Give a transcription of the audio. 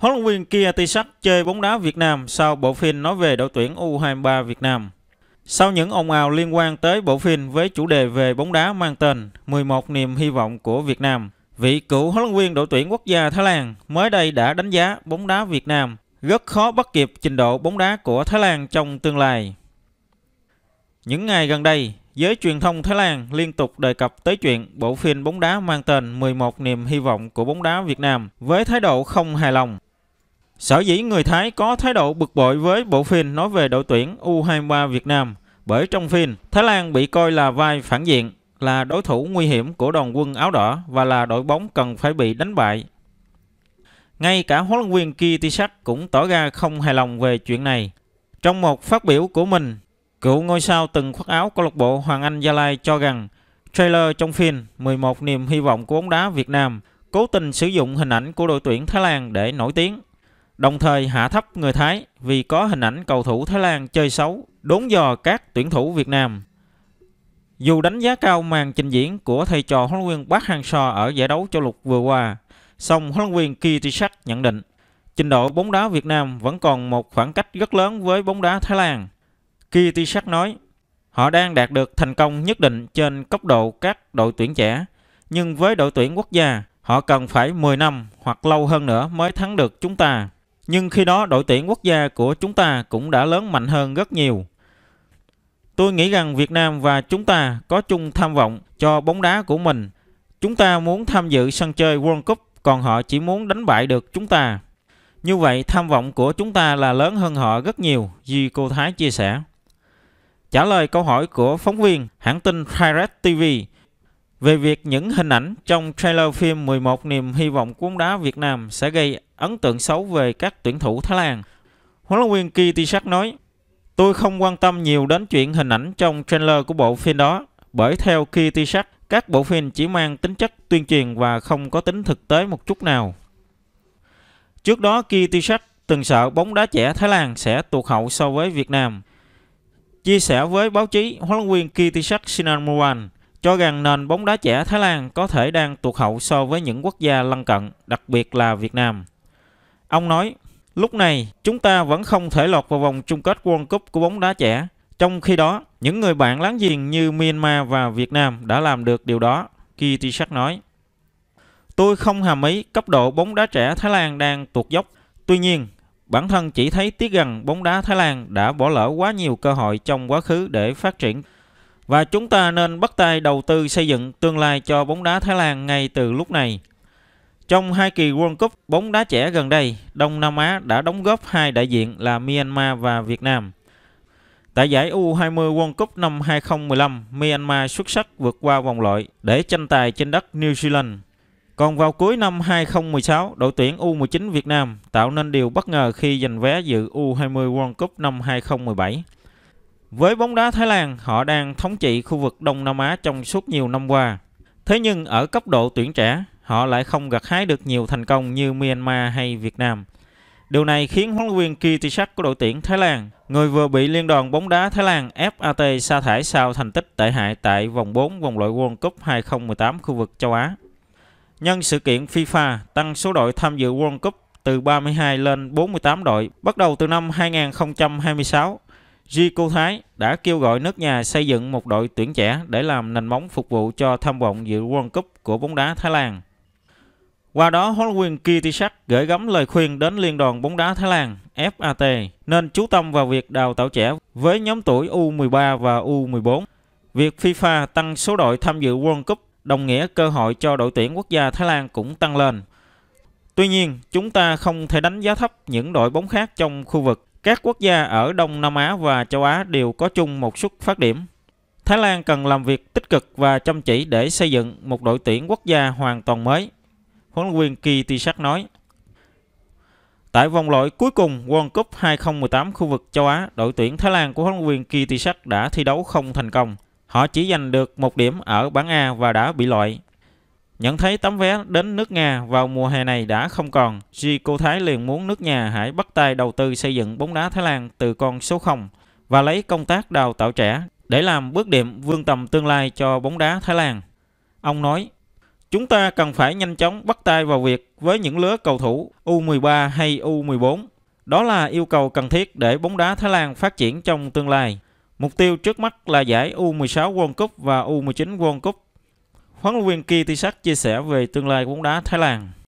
Huấn luyện viên Kia Tisak chơi bóng đá Việt Nam sau bộ phim nói về đội tuyển U23 Việt Nam. Sau những ồn ào liên quan tới bộ phim với chủ đề về bóng đá mang tên 11 niềm hy vọng của Việt Nam, vị cựu huấn luyện viên đội tuyển quốc gia Thái Lan mới đây đã đánh giá bóng đá Việt Nam rất khó bắt kịp trình độ bóng đá của Thái Lan trong tương lai. Những ngày gần đây, giới truyền thông Thái Lan liên tục đề cập tới chuyện bộ phim bóng đá mang tên 11 niềm hy vọng của bóng đá Việt Nam với thái độ không hài lòng Sở dĩ người Thái có thái độ bực bội với bộ phim nói về đội tuyển U23 Việt Nam bởi trong phim, Thái Lan bị coi là vai phản diện, là đối thủ nguy hiểm của đoàn quân áo đỏ và là đội bóng cần phải bị đánh bại. Ngay cả huấn luyện viên Kitisak cũng tỏ ra không hài lòng về chuyện này. Trong một phát biểu của mình, cựu ngôi sao từng khoác áo câu lạc bộ Hoàng Anh Gia Lai cho rằng trailer trong phim 11 niềm hy vọng của bóng đá Việt Nam cố tình sử dụng hình ảnh của đội tuyển Thái Lan để nổi tiếng đồng thời hạ thấp người Thái vì có hình ảnh cầu thủ Thái Lan chơi xấu, đốn dò các tuyển thủ Việt Nam. Dù đánh giá cao màn trình diễn của thầy trò huấn luyện Park Hang-seo ở giải đấu châu lục vừa qua, song huấn luyện Kitisak nhận định trình độ bóng đá Việt Nam vẫn còn một khoảng cách rất lớn với bóng đá Thái Lan. Kitisak nói, họ đang đạt được thành công nhất định trên cấp độ các đội tuyển trẻ, nhưng với đội tuyển quốc gia, họ cần phải 10 năm hoặc lâu hơn nữa mới thắng được chúng ta. Nhưng khi đó đội tuyển quốc gia của chúng ta cũng đã lớn mạnh hơn rất nhiều. Tôi nghĩ rằng Việt Nam và chúng ta có chung tham vọng cho bóng đá của mình. Chúng ta muốn tham dự sân chơi World Cup, còn họ chỉ muốn đánh bại được chúng ta. Như vậy tham vọng của chúng ta là lớn hơn họ rất nhiều, Di Cô Thái chia sẻ. Trả lời câu hỏi của phóng viên hãng tin Pirate TV, về việc những hình ảnh trong trailer phim 11 niềm hy vọng của bóng đá Việt Nam sẽ gây ấn tượng xấu về các tuyển thủ Thái Lan. Huấn luyện viên Kitisak nói, Tôi không quan tâm nhiều đến chuyện hình ảnh trong trailer của bộ phim đó, bởi theo Kitisak, các bộ phim chỉ mang tính chất tuyên truyền và không có tính thực tế một chút nào. Trước đó, Kitisak từng sợ bóng đá trẻ Thái Lan sẽ tụt hậu so với Việt Nam. Chia sẻ với báo chí, huấn luyện viên Kitisak Sinan Moran, cho rằng nền bóng đá trẻ Thái Lan có thể đang tụt hậu so với những quốc gia lân cận, đặc biệt là Việt Nam. Ông nói, lúc này chúng ta vẫn không thể lọt vào vòng chung kết World Cup của bóng đá trẻ. Trong khi đó, những người bạn láng giềng như Myanmar và Việt Nam đã làm được điều đó, Kitishak nói. Tôi không hàm ý cấp độ bóng đá trẻ Thái Lan đang tuột dốc. Tuy nhiên, bản thân chỉ thấy tiếc rằng bóng đá Thái Lan đã bỏ lỡ quá nhiều cơ hội trong quá khứ để phát triển và chúng ta nên bắt tay đầu tư xây dựng tương lai cho bóng đá Thái Lan ngay từ lúc này. Trong hai kỳ World Cup bóng đá trẻ gần đây, Đông Nam Á đã đóng góp hai đại diện là Myanmar và Việt Nam. Tại giải U20 World Cup năm 2015, Myanmar xuất sắc vượt qua vòng loại để tranh tài trên đất New Zealand. Còn vào cuối năm 2016, đội tuyển U19 Việt Nam tạo nên điều bất ngờ khi giành vé dự U20 World Cup năm 2017. Với bóng đá Thái Lan, họ đang thống trị khu vực Đông Nam Á trong suốt nhiều năm qua. Thế nhưng ở cấp độ tuyển trẻ, họ lại không gặt hái được nhiều thành công như Myanmar hay Việt Nam. Điều này khiến huấn luyện viên Kitisak của đội tuyển Thái Lan, người vừa bị Liên đoàn bóng đá Thái Lan FAT sa thải sau thành tích tệ hại tại vòng 4 vòng loại World Cup 2018 khu vực châu Á. Nhân sự kiện FIFA tăng số đội tham dự World Cup từ 32 lên 48 đội bắt đầu từ năm 2026, Ji Cô Thái đã kêu gọi nước nhà xây dựng một đội tuyển trẻ để làm nền móng phục vụ cho tham vọng dự World Cup của bóng đá Thái Lan. Qua đó, huấn luyện Kitisak gửi gắm lời khuyên đến Liên đoàn bóng đá Thái Lan FAT nên chú tâm vào việc đào tạo trẻ với nhóm tuổi U13 và U14. Việc FIFA tăng số đội tham dự World Cup đồng nghĩa cơ hội cho đội tuyển quốc gia Thái Lan cũng tăng lên. Tuy nhiên, chúng ta không thể đánh giá thấp những đội bóng khác trong khu vực các quốc gia ở Đông Nam Á và châu Á đều có chung một xuất phát điểm. Thái Lan cần làm việc tích cực và chăm chỉ để xây dựng một đội tuyển quốc gia hoàn toàn mới. Huấn luyện viên Kỳ Tisak nói. Tại vòng loại cuối cùng World Cup 2018 khu vực châu Á, đội tuyển Thái Lan của huấn luyện viên Kỳ Tisak đã thi đấu không thành công. Họ chỉ giành được một điểm ở bảng A và đã bị loại. Nhận thấy tấm vé đến nước Nga vào mùa hè này đã không còn, Ji Cô Thái liền muốn nước nhà hãy bắt tay đầu tư xây dựng bóng đá Thái Lan từ con số 0 và lấy công tác đào tạo trẻ để làm bước điểm vươn tầm tương lai cho bóng đá Thái Lan. Ông nói, chúng ta cần phải nhanh chóng bắt tay vào việc với những lứa cầu thủ U13 hay U14. Đó là yêu cầu cần thiết để bóng đá Thái Lan phát triển trong tương lai. Mục tiêu trước mắt là giải U16 World Cup và U19 World Cup Huấn luyện viên Kỳ Tisak chia sẻ về tương lai bóng đá Thái Lan.